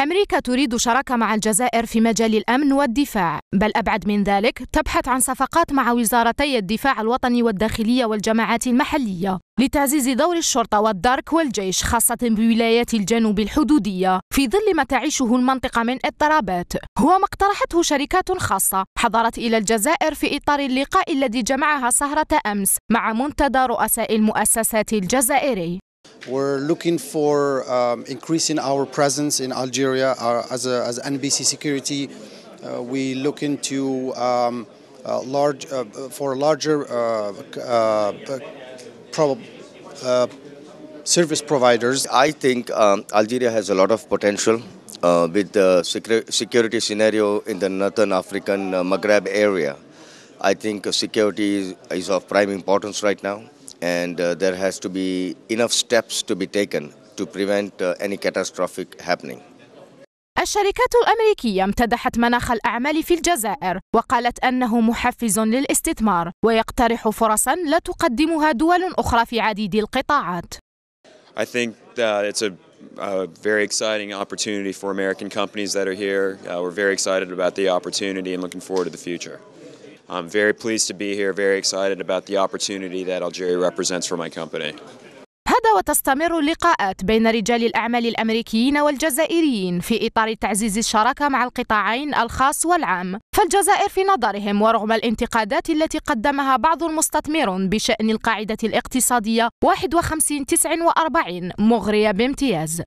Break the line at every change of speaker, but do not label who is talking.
أمريكا تريد شراكة مع الجزائر في مجال الأمن والدفاع بل أبعد من ذلك تبحث عن صفقات مع وزارتي الدفاع الوطني والداخلية والجماعات المحلية لتعزيز دور الشرطة والدارك والجيش خاصة بولايات الجنوب الحدودية في ظل ما تعيشه المنطقة من اضطرابات هو ما اقترحته شركات خاصة حضرت إلى الجزائر في إطار اللقاء الذي جمعها سهرة أمس مع منتدى رؤساء المؤسسات الجزائري
We're looking for um, increasing our presence in Algeria uh, as, a, as NBC Security. Uh, we look into um, a large uh, for larger uh, uh,
service providers. I think um, Algeria has a lot of potential. with the security scenario in the northern African Maghreb area, I think security is of prime importance right now and uh, there has to be enough steps to be taken to prevent uh, any catastrophic happening.
الشركات الأمريكية امتدحت مناخ الأعمال في الجزائر وقالت أنه محفز للاستثمار ويقترح فرصا لا تقدمها دول أخرى في عديد القطاعات.
I think that it's a, a very exciting opportunity for American companies that are here. Uh, we're very excited about the opportunity and looking forward to the future. I'm very pleased to be here, very excited about the opportunity that Algeria represents for my company.
هذا وتستمر اللقاءات بين رجال الأعمال الأمريكيين والجزائريين في إطار تعزيز الشراكة مع القطاعين الخاص والعام فالجزائر في نظرهم ورغم الانتقادات التي قدمها بعض المستثمرون بشأن القاعدة الاقتصادية 51-49 مغرية بامتياز